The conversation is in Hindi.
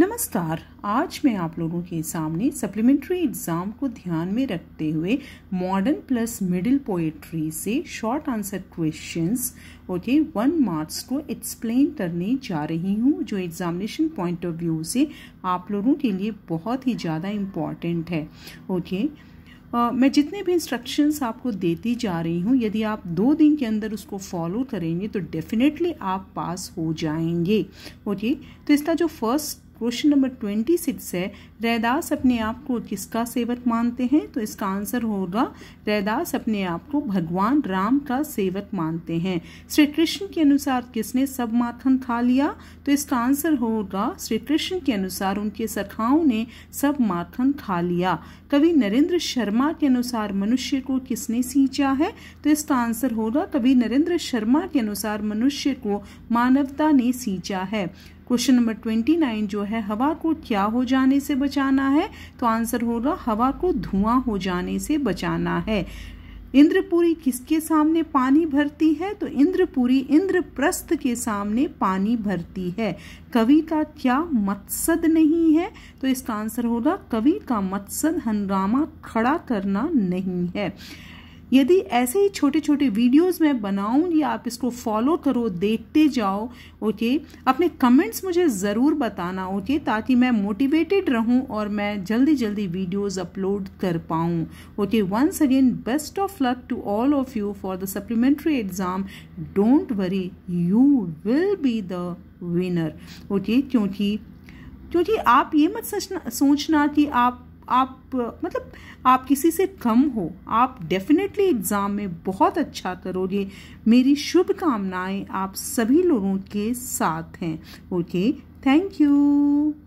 नमस्कार आज मैं आप लोगों के सामने सप्लीमेंट्री एग्ज़ाम को ध्यान में रखते हुए मॉडर्न प्लस मिडिल पोएट्री से short answer questions okay one marks को एक्सप्लेन करने जा रही हूँ जो एग्ज़ामिनेशन पॉइंट ऑफ व्यू से आप लोगों के लिए बहुत ही ज़्यादा इम्पॉर्टेंट है ओके Uh, मैं जितने भी इंस्ट्रक्शंस आपको देती जा रही हूँ यदि आप दो दिन के अंदर उसको फॉलो करेंगे तो डेफिनेटली आप पास हो जाएंगे ओके okay? तो इसका जो first question number twenty six है रैदास अपने आप को किसका सेवक मानते हैं तो इसका आंसर होगा रैदास अपने आप को भगवान राम का सेवक मानते हैं श्री कृष्ण के अनुसार किसने सब माथन खा लिया तो इसका आंसर होगा श्री कृष्ण के अनुसार उनके सखाओं ने सब माथन खा लिया कवि नरेंद्र शर्मा के अनुसार मनुष्य को किसने सींचा है तो इसका आंसर होगा कवि नरेंद्र शर्मा के अनुसार मनुष्य को मानवता ने सींचा है क्वेश्चन नंबर ट्वेंटी नाइन जो है हवा को क्या हो जाने से बचाना है तो आंसर होगा हवा को धुआं हो जाने से बचाना है इंद्रपुरी किसके सामने पानी भरती है तो इंद्रपुरी इंद्रप्रस्थ के सामने पानी भरती है कवि का क्या मकसद नहीं है तो इसका आंसर होगा कवि का मकसद हंगामा खड़ा करना नहीं है यदि ऐसे ही छोटे छोटे वीडियोस मैं बनाऊं या आप इसको फॉलो करो देखते जाओ ओके अपने कमेंट्स मुझे ज़रूर बताना ओके ताकि मैं मोटिवेटेड रहूं और मैं जल्दी जल्दी वीडियोस अपलोड कर पाऊं okay once again best of luck to all of you for the supplementary exam don't worry you will be the winner okay क्योंकि क्योंकि आप ये मत सोचना कि आप आप मतलब आप किसी से कम हो आप डेफिनेटली एग्ज़ाम में बहुत अच्छा करोगे मेरी शुभकामनाएं आप सभी लोगों के साथ हैं ओके थैंक यू